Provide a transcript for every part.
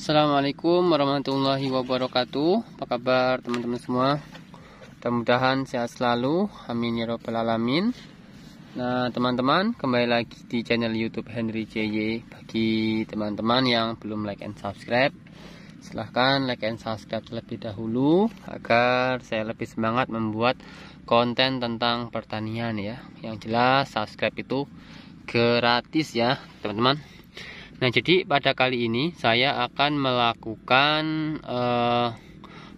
Assalamualaikum warahmatullahi wabarakatuh Apa kabar teman-teman semua Mudah-mudahan sehat selalu Amin ya robbal alamin Nah teman-teman kembali lagi di channel youtube Henry JY Bagi teman-teman yang belum like and subscribe Silahkan like and subscribe terlebih dahulu Agar saya lebih semangat membuat konten tentang pertanian ya Yang jelas subscribe itu gratis ya teman-teman Nah, jadi pada kali ini saya akan melakukan eh,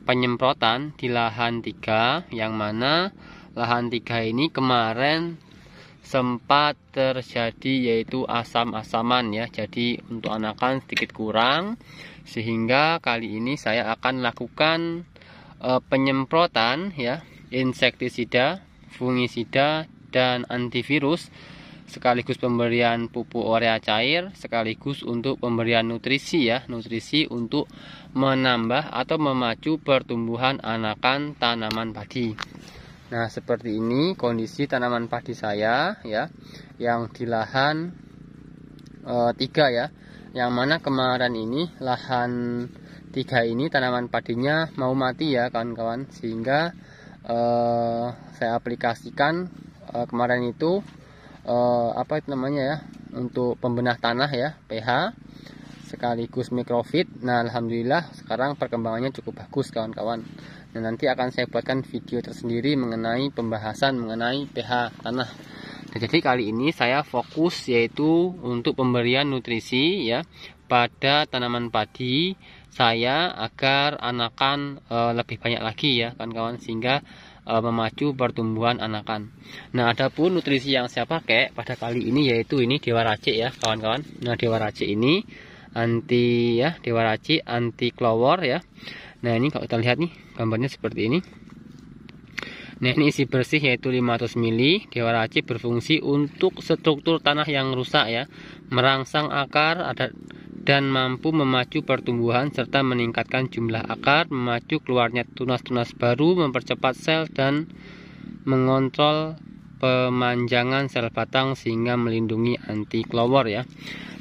penyemprotan di lahan 3 yang mana lahan 3 ini kemarin sempat terjadi yaitu asam-asaman ya. Jadi untuk anakan sedikit kurang sehingga kali ini saya akan lakukan eh, penyemprotan ya insektisida, fungisida dan antivirus sekaligus pemberian pupuk urea cair sekaligus untuk pemberian nutrisi ya nutrisi untuk menambah atau memacu pertumbuhan anakan tanaman padi nah seperti ini kondisi tanaman padi saya ya yang di lahan e, tiga ya yang mana kemarin ini lahan tiga ini tanaman padinya mau mati ya kawan-kawan sehingga e, saya aplikasikan e, kemarin itu uh, apa itu namanya ya untuk pembenah tanah ya pH sekaligus microfit nah alhamdulillah sekarang perkembangannya cukup bagus kawan-kawan dan nanti akan saya buatkan video tersendiri mengenai pembahasan mengenai pH tanah nah, jadi kali ini saya fokus yaitu untuk pemberian nutrisi ya pada tanaman padi saya agar anakan e, lebih banyak lagi ya kawan-kawan sehingga e, memacu pertumbuhan anakan. Nah, adapun nutrisi yang saya pakai pada kali ini yaitu ini dewa racik ya kawan-kawan. Nah, dewa racik ini anti ya dewa racik anti clover ya. Nah, ini kalau kita lihat nih gambarnya seperti ini. Nah, ini isi bersih yaitu 500 ml. Dewa racik berfungsi untuk struktur tanah yang rusak ya, merangsang akar ada dan mampu memacu pertumbuhan serta meningkatkan jumlah akar, memacu keluarnya tunas-tunas baru, mempercepat sel dan mengontrol pemanjangan sel batang sehingga melindungi anti clover ya.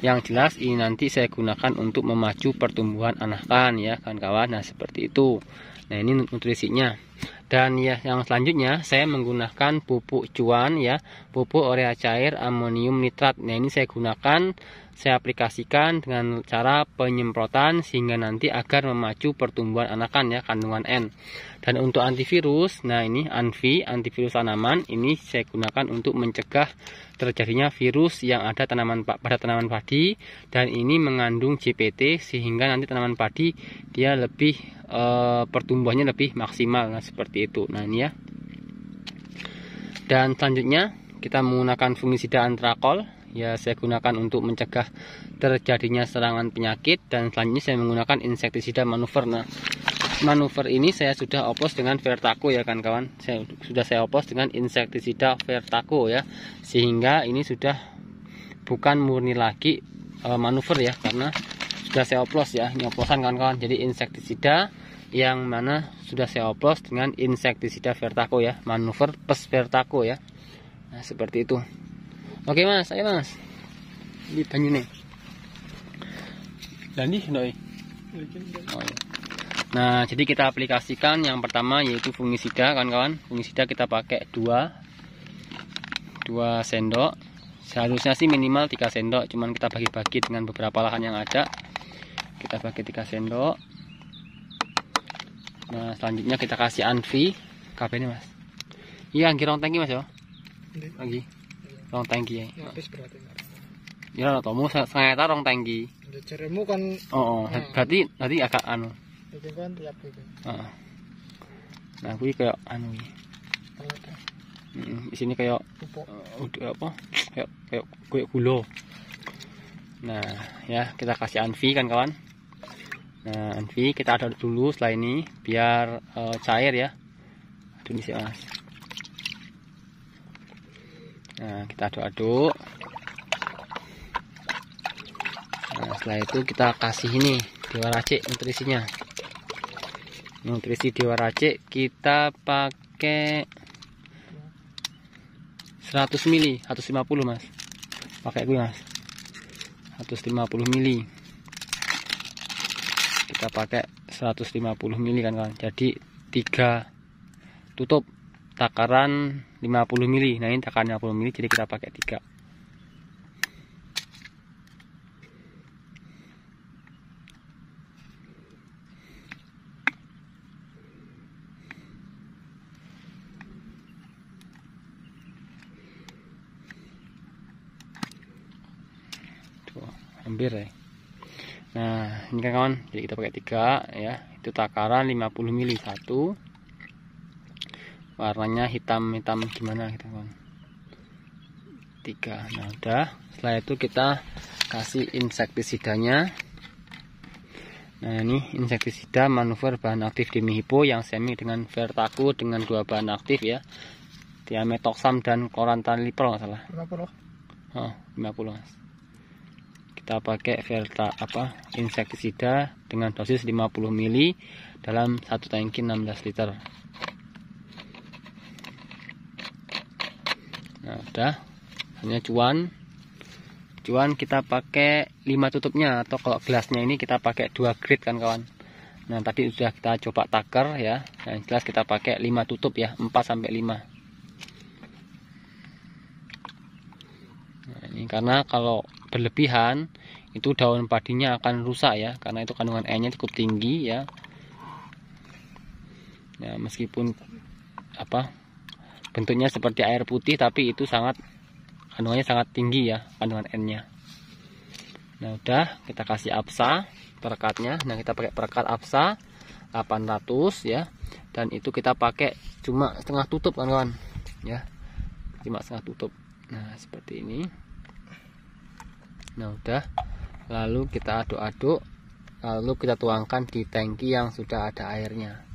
Yang jelas ini nanti saya gunakan untuk memacu pertumbuhan anakan ya kan kawan Nah, seperti itu. Nah, ini nutrisinya. Dan ya yang selanjutnya saya menggunakan pupuk cuan ya, pupuk urea cair amonium nitrat. Nah, ini saya gunakan saya aplikasikan dengan cara penyemprotan sehingga nanti agar memacu pertumbuhan anakan ya kandungan N. Dan untuk antivirus, nah ini Anvi antivirus tanaman ini saya gunakan untuk mencegah terjadinya virus yang ada tanaman pada tanaman padi dan ini mengandung JPT sehingga nanti tanaman padi dia lebih e, pertumbuhannya lebih maksimal nah seperti itu. Nah ini ya. Dan selanjutnya kita menggunakan fungisida antrakol ya saya gunakan untuk mencegah terjadinya serangan penyakit dan selanjutnya saya menggunakan insektisida manuver nah manuver ini saya sudah oplos dengan vertaco ya kan kawan saya sudah saya oplos dengan insektisida vertaco ya sehingga ini sudah bukan murni lagi e, manuver ya karena sudah saya oplos ya ini oplosan kawan-kawan jadi insektisida yang mana sudah saya oplos dengan insektisida vertaco ya manuver pes vertaco ya nah, seperti itu Oke mas, ayo mas. banyu nih. Dan di doi. Nah, jadi kita aplikasikan yang pertama yaitu fungisida kawan-kawan. Fungisida kita pakai 2 2 sendok. Seharusnya sih minimal 3 sendok, cuman kita bagi-bagi dengan beberapa lahan yang ada. Kita bagi 3 sendok. Nah, selanjutnya kita kasih anvi. Kabeh ini, Mas. Iya, rong tangki Mas ya. Lagi rong tangki ya ya lah tomu sengeta rong tangki jeremu kan oh, oh. Nah. berarti berarti agak anu kan ah. nah aku kayak anu ya di sini kayak eh, udah apa kayak kayak kue gulo nah ya kita kasih anvi kan kawan nah anvi kita aduk dulu setelah ini biar eh, cair ya aduh di sih mas Nah, kita aduk-aduk. Nah, setelah itu kita kasih ini dewa racik nutrisinya. Nutrisi dewa racik kita pakai 100 mili, 150 mas. Pakai gue mas. 150 mili. Kita pakai 150 mili kan kan. Jadi 3 tutup takaran 50 mili nah ini takaran 50 mili jadi kita pakai 3 hampir ya nah ini kan kawan jadi kita pakai 3 ya itu takaran 50 mili satu warnanya hitam-hitam gimana gitu kan tiga nah udah setelah itu kita kasih insektisidanya nah ini insektisida manuver bahan aktif dimihipo yang semi dengan vertaku dengan dua bahan aktif ya diametoxam dan korantanliprol nggak salah 50 oh 50 mas kita pakai verta apa insektisida dengan dosis 50 mili dalam satu tangki 16 liter nah udah hanya cuan cuan kita pakai 5 tutupnya atau kalau gelasnya ini kita pakai 2 grit kan kawan nah tadi sudah kita coba takar ya yang jelas kita pakai 5 tutup ya 4 sampai 5 nah, ini karena kalau berlebihan itu daun padinya akan rusak ya karena itu kandungan E nya cukup tinggi ya nah, meskipun apa bentuknya seperti air putih tapi itu sangat kandungannya sangat tinggi ya kandungan N nya nah udah kita kasih absa perekatnya nah kita pakai perekat absa 800 ya dan itu kita pakai cuma setengah tutup kawan-kawan ya cuma setengah tutup nah seperti ini nah udah lalu kita aduk-aduk lalu kita tuangkan di tangki yang sudah ada airnya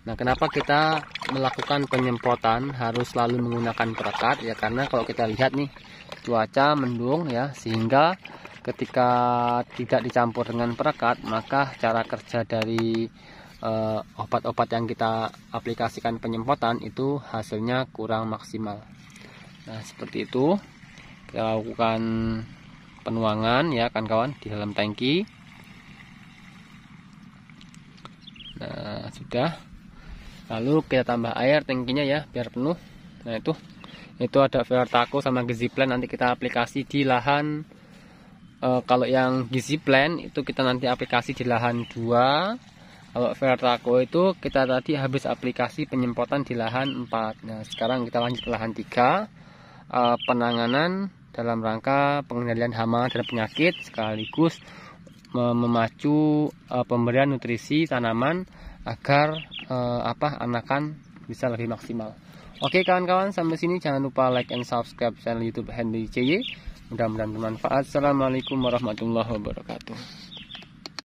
Nah, kenapa kita melakukan penyemprotan harus selalu menggunakan perekat ya karena kalau kita lihat nih cuaca mendung ya sehingga ketika tidak dicampur dengan perekat maka cara kerja dari eh, obat-obat uh, yang kita aplikasikan penyemprotan itu hasilnya kurang maksimal. Nah, seperti itu kita lakukan penuangan ya kan kawan di dalam tangki. Nah, sudah lalu kita tambah air tingginya ya biar penuh nah itu itu ada vertaco sama gizi plan nanti kita aplikasi di lahan e, kalau yang gizi plan itu kita nanti aplikasi di lahan dua kalau vertaco itu kita tadi habis aplikasi penyemprotan di lahan 4 nah sekarang kita lanjut ke lahan 3 e, eh, penanganan dalam rangka pengendalian hama dan penyakit sekaligus memacu eh, pemberian nutrisi tanaman agar uh, apa anakan bisa lebih maksimal. Oke kawan-kawan sampai sini jangan lupa like and subscribe channel YouTube Handy CY. Mudah-mudahan bermanfaat. Assalamualaikum warahmatullahi wabarakatuh.